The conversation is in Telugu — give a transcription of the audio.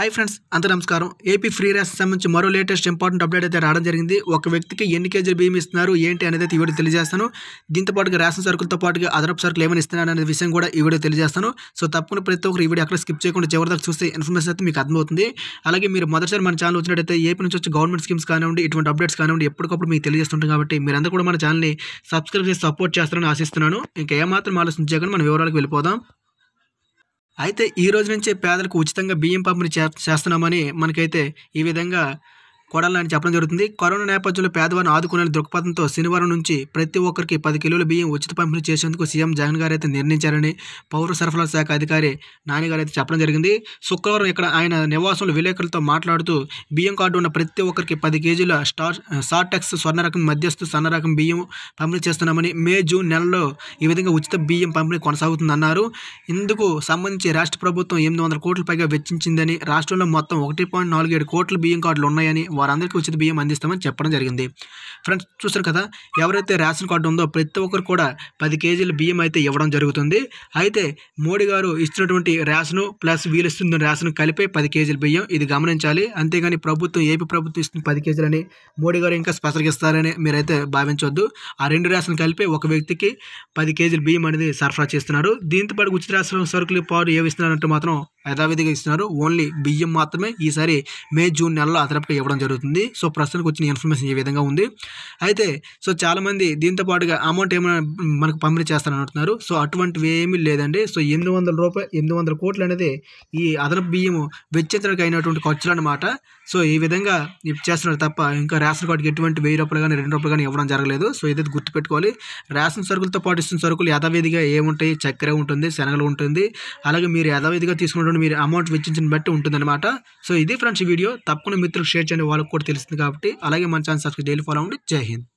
హై ఫ్రెండ్స్ అంత నమస్కారం ఏపీ ఫ్రీ రేస్ సంబంధించి మరో లేటెస్ట్ ఇంపార్టెంట్ అప్డేట్ అయితే రావడం జరిగింది ఒక వ్యక్తికి ఎన్ని కేజీలు బియ్యం ఇస్తున్నారు ఏంటి అనేది అయితే ఈ వీడియో తెలియజేస్తాను దీంతో పాటుగా రేషన్ సరుకులతో పాటుగా అదనపు సరుకులు ఏమైనా ఇస్తున్నాను అనే విషయం కూడా ఈ వీడియో తెలియజేస్తాను సో తప్పకుండా ప్రతి ఒక్కరు ఈ వీడియో అక్కడ స్కిప్ చేయకుండా చివరిదాకా చూస్తే ఇన్ఫర్మేషన్ అయితే మీకు అర్థమవుతుంది అలాగే మీరు మొదటిసారి మన ఛానల్ వచ్చినట్టయితే ఏపీ నుంచి వచ్చి గవర్నమెంట్ స్కీమ్స్ కానివ్వండి ఇటువంటి అప్డేట్స్ కానివ్వండి ఎప్పటికప్పుడు మీకు తెలియజేస్తుంటాం కాబట్టి మీరందరూ కూడా మన ఛానల్ని సబ్స్క్రైబ్ చేసి సపోర్ట్ చేస్తారని ఆశిస్తున్నాను ఇంకా ఏమాత్రం ఆలోచించకుండా మన వివరాలకు వెళ్ళిపోదాం అయితే ఈ రోజు నుంచే పేదలకు ఉచితంగా బియ్యం పంపిణీ చేస్తున్నామని మనకైతే ఈ విధంగా కొడాలని చెప్పడం జరుగుతుంది కరోనా నేపథ్యంలో పేదవారిని ఆదుకునే దృక్పథంతో శనివారం నుంచి ప్రతి ఒక్కరికి పది కిలోల బియ్యం ఉచిత పంపిణీ చేసేందుకు సీఎం జగన్ గారు అయితే నిర్ణయించారని పౌర సరఫరాల శాఖ అధికారి నానిగారు అయితే చెప్పడం జరిగింది శుక్రవారం ఇక్కడ ఆయన నివాసంలో విలేకరులతో మాట్లాడుతూ బియ్యం కార్డు ఉన్న ప్రతి ఒక్కరికి పది కేజీల స్టార్ షార్టెక్స్ స్వర్ణ రకం మధ్యస్థు సన్న రకం బియ్యం పంపిణీ చేస్తున్నామని మే జూన్ నెలలో ఈ విధంగా ఉచిత బియ్యం పంపిణీ కొనసాగుతుందన్నారు ఇందుకు సంబంధించి రాష్ట్ర ప్రభుత్వం ఎనిమిది వందల కోట్ల పైగా వెచ్చించిందని రాష్ట్రంలో మొత్తం ఒకటి పాయింట్ నాలుగు ఏడు కోట్ల బియ్యం కార్డులు ఉన్నాయని వారందరికీ ఉచిత బియ్యం అందిస్తామని చెప్పడం జరిగింది ఫ్రెండ్స్ చూస్తారు కదా ఎవరైతే రేషన్ కార్డు ఉందో ప్రతి ఒక్కరు కూడా పది కేజీల బియ్యం అయితే ఇవ్వడం జరుగుతుంది అయితే మోడీ గారు ఇస్తున్నటువంటి రేషను ప్లస్ వీలు ఇస్తున్న రేషన్ కలిపి పది కేజీల బియ్యం ఇది గమనించాలి అంతేగాని ప్రభుత్వం ఏపీ ప్రభుత్వం ఇస్తున్న పది కేజీలని మోడీ గారు ఇంకా స్పెషల్గా ఇస్తారని మీరైతే భావించవద్దు ఆ రెండు రేషన్ కలిపి ఒక వ్యక్తికి పది కేజీల బియ్యం అనేది సరఫరా చేస్తున్నారు దీంతో పాటు ఉచిత రేషన్ సరుకులు పాలు ఏవిస్తున్నారంటే మాత్రం యథావిధిగా ఇస్తున్నారు ఓన్లీ బియ్యం మాత్రమే ఈసారి మే జూన్ నెలలో అదనపుగా ఇవ్వడం జరుగుతుంది సో ప్రస్తుతానికి వచ్చిన ఇన్ఫర్మేషన్ ఈ విధంగా ఉంది అయితే సో చాలామంది దీంతో పాటుగా అమౌంట్ ఏమైనా మనకు పంపిణీ చేస్తారని అంటున్నారు సో అటువంటివి ఏమీ లేదండి సో ఎనిమిది వందల రూపాయలు ఎనిమిది వందల కోట్లు అనేది ఈ అదనపు బియ్యము వెచ్చించడానికి అయినటువంటి ఖర్చులు అనమాట సో ఈ విధంగా చేస్తున్నారు తప్ప ఇంకా రేషన్ కార్డుకి ఎటువంటి వెయ్యి రూపాయలు కానీ రెండు రూపాయలు కానీ ఇవ్వడం జరగలేదు సో ఇదైతే గుర్తుపెట్టుకోవాలి రేషన్ సరుకులతో పాటు ఇస్తున్న సరుకులు యథావిధిగా ఏముంటాయి చక్కెర ఉంటుంది శనగలు ఉంటుంది అలాగే మీరు యథావిధిగా తీసుకున్నటువంటి మీరు అమౌంట్ వెచ్చించిన బట్టి ఉంటుందన్నమాట సో ఇది ఫ్రెండ్స్ ఈ వీడియో తప్పకుండా మిత్రులకు షేర్ చేయండి వాళ్ళకి కూడా తెలుస్తుంది కాబట్టి అలాగే మన ఛానల్ సబ్స్క్రైబ్ డైలీ ఫాలో అవ్వండి జై హింద్